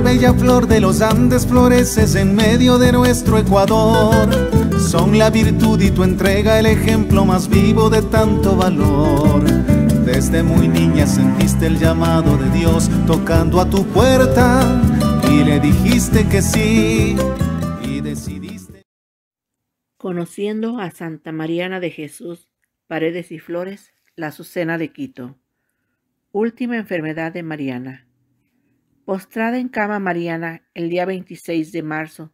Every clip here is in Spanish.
bella flor de los Andes floreces en medio de nuestro Ecuador. Son la virtud y tu entrega el ejemplo más vivo de tanto valor. Desde muy niña sentiste el llamado de Dios tocando a tu puerta y le dijiste que sí y decidiste. Conociendo a Santa Mariana de Jesús, Paredes y Flores, la Azucena de Quito. Última enfermedad de Mariana. Postrada en cama mariana el día 26 de marzo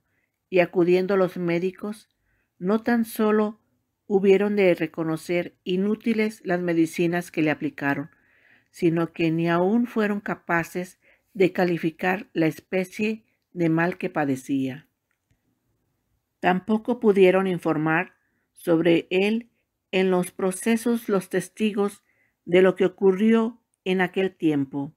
y acudiendo los médicos, no tan solo hubieron de reconocer inútiles las medicinas que le aplicaron, sino que ni aún fueron capaces de calificar la especie de mal que padecía. Tampoco pudieron informar sobre él en los procesos los testigos de lo que ocurrió en aquel tiempo.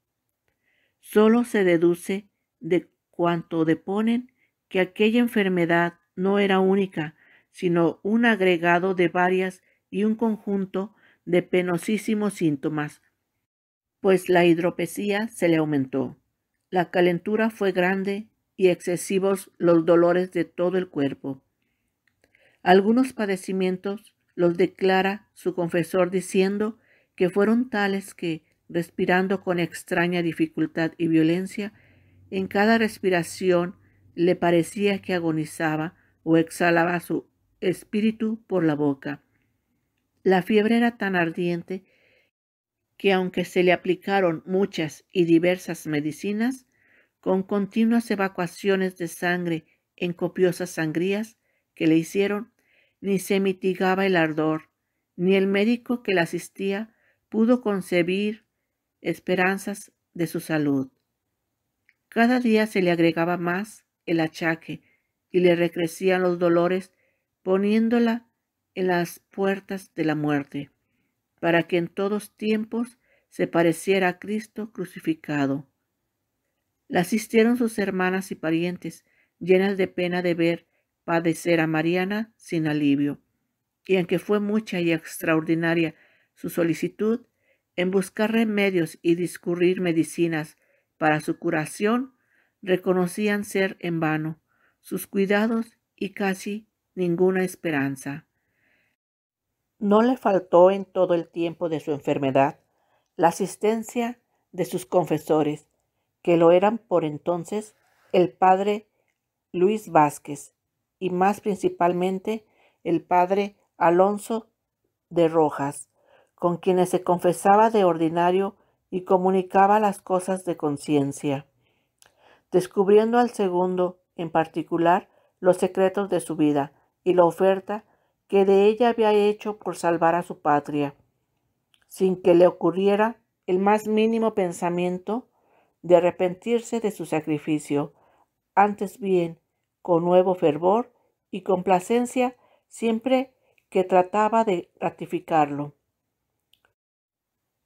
Solo se deduce de cuanto deponen que aquella enfermedad no era única, sino un agregado de varias y un conjunto de penosísimos síntomas, pues la hidropesía se le aumentó. La calentura fue grande y excesivos los dolores de todo el cuerpo. Algunos padecimientos los declara su confesor diciendo que fueron tales que respirando con extraña dificultad y violencia, en cada respiración le parecía que agonizaba o exhalaba su espíritu por la boca. La fiebre era tan ardiente que aunque se le aplicaron muchas y diversas medicinas, con continuas evacuaciones de sangre en copiosas sangrías que le hicieron, ni se mitigaba el ardor, ni el médico que la asistía pudo concebir esperanzas de su salud. Cada día se le agregaba más el achaque y le recrecían los dolores poniéndola en las puertas de la muerte, para que en todos tiempos se pareciera a Cristo crucificado. La asistieron sus hermanas y parientes, llenas de pena de ver padecer a Mariana sin alivio, y aunque fue mucha y extraordinaria su solicitud, en buscar remedios y discurrir medicinas para su curación, reconocían ser en vano sus cuidados y casi ninguna esperanza. No le faltó en todo el tiempo de su enfermedad la asistencia de sus confesores, que lo eran por entonces el padre Luis Vázquez y más principalmente el padre Alonso de Rojas, con quienes se confesaba de ordinario y comunicaba las cosas de conciencia, descubriendo al segundo, en particular, los secretos de su vida y la oferta que de ella había hecho por salvar a su patria, sin que le ocurriera el más mínimo pensamiento de arrepentirse de su sacrificio, antes bien, con nuevo fervor y complacencia, siempre que trataba de ratificarlo.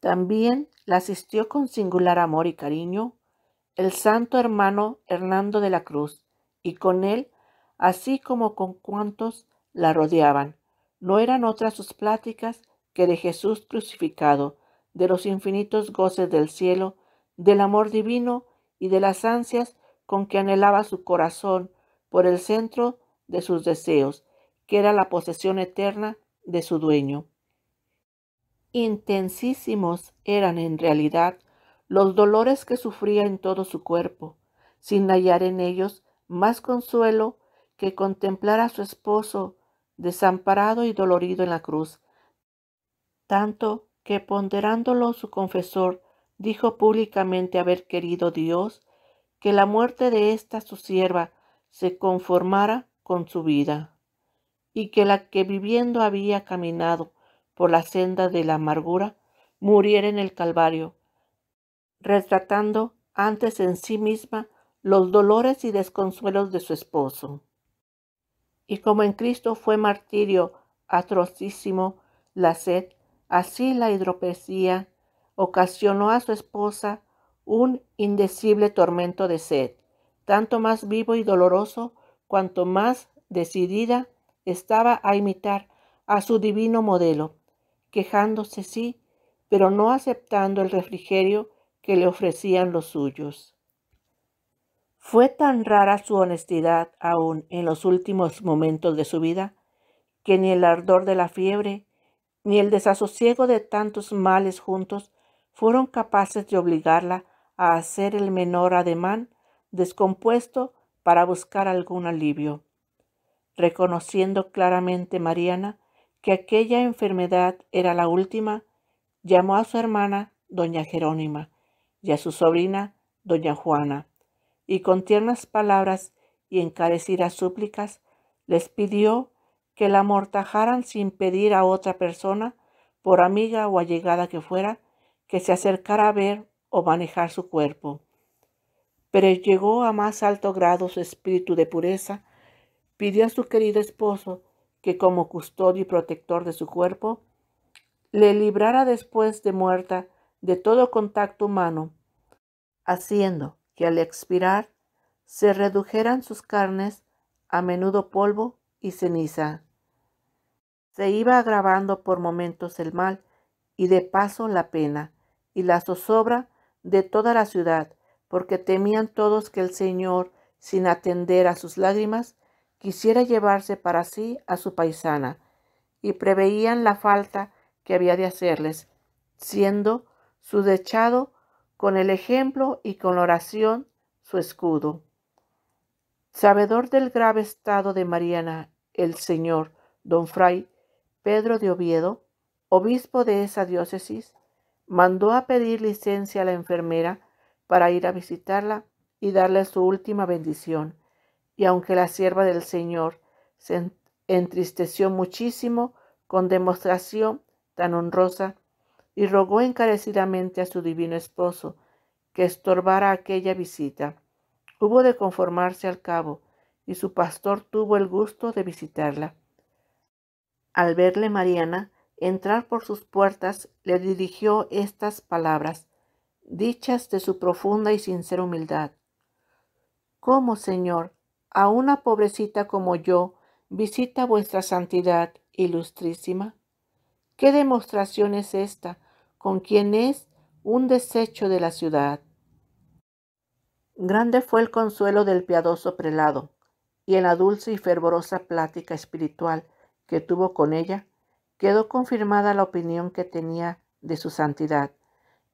También la asistió con singular amor y cariño el santo hermano Hernando de la Cruz, y con él, así como con cuantos la rodeaban, no eran otras sus pláticas que de Jesús crucificado, de los infinitos goces del cielo, del amor divino y de las ansias con que anhelaba su corazón por el centro de sus deseos, que era la posesión eterna de su dueño. Intensísimos eran en realidad los dolores que sufría en todo su cuerpo, sin hallar en ellos más consuelo que contemplar a su esposo desamparado y dolorido en la cruz, tanto que ponderándolo su confesor dijo públicamente haber querido Dios que la muerte de esta su sierva se conformara con su vida, y que la que viviendo había caminado por la senda de la amargura, muriera en el Calvario, retratando antes en sí misma los dolores y desconsuelos de su esposo. Y como en Cristo fue martirio atrocísimo la sed, así la hidropesía ocasionó a su esposa un indecible tormento de sed, tanto más vivo y doloroso cuanto más decidida estaba a imitar a su divino modelo quejándose sí, pero no aceptando el refrigerio que le ofrecían los suyos. Fue tan rara su honestidad aún en los últimos momentos de su vida, que ni el ardor de la fiebre, ni el desasosiego de tantos males juntos fueron capaces de obligarla a hacer el menor ademán descompuesto para buscar algún alivio. Reconociendo claramente Mariana que aquella enfermedad era la última, llamó a su hermana, doña Jerónima, y a su sobrina, doña Juana, y con tiernas palabras y encarecidas súplicas les pidió que la amortajaran sin pedir a otra persona, por amiga o allegada que fuera, que se acercara a ver o manejar su cuerpo. Pero llegó a más alto grado su espíritu de pureza, pidió a su querido esposo que como custodio y protector de su cuerpo, le librara después de muerta de todo contacto humano, haciendo que al expirar se redujeran sus carnes a menudo polvo y ceniza. Se iba agravando por momentos el mal y de paso la pena y la zozobra de toda la ciudad, porque temían todos que el Señor, sin atender a sus lágrimas, quisiera llevarse para sí a su paisana, y preveían la falta que había de hacerles, siendo su dechado con el ejemplo y con la oración su escudo. Sabedor del grave estado de Mariana, el señor don Fray Pedro de Oviedo, obispo de esa diócesis, mandó a pedir licencia a la enfermera para ir a visitarla y darle su última bendición y aunque la sierva del Señor se entristeció muchísimo con demostración tan honrosa, y rogó encarecidamente a su divino esposo que estorbara aquella visita, hubo de conformarse al cabo, y su pastor tuvo el gusto de visitarla. Al verle Mariana entrar por sus puertas, le dirigió estas palabras, dichas de su profunda y sincera humildad. ¿Cómo, Señor, a una pobrecita como yo visita vuestra santidad, ilustrísima? ¿Qué demostración es esta con quien es un desecho de la ciudad? Grande fue el consuelo del piadoso prelado, y en la dulce y fervorosa plática espiritual que tuvo con ella, quedó confirmada la opinión que tenía de su santidad,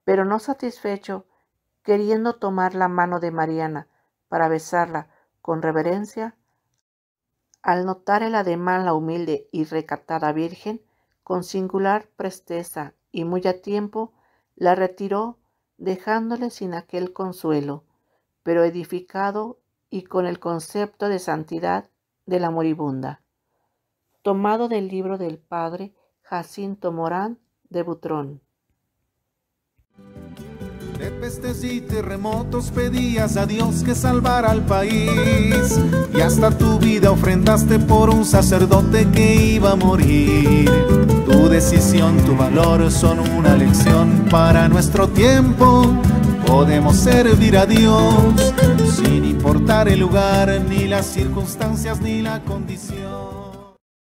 pero no satisfecho, queriendo tomar la mano de Mariana para besarla, con reverencia, al notar el ademán la humilde y recatada Virgen, con singular presteza y muy a tiempo, la retiró, dejándole sin aquel consuelo, pero edificado y con el concepto de santidad de la moribunda. Tomado del libro del padre Jacinto Morán de Butrón. De pestes y terremotos pedías a Dios que salvara al país. Y hasta tu vida ofrendaste por un sacerdote que iba a morir. Tu decisión, tu valor son una lección para nuestro tiempo. Podemos servir a Dios sin importar el lugar, ni las circunstancias, ni la condición.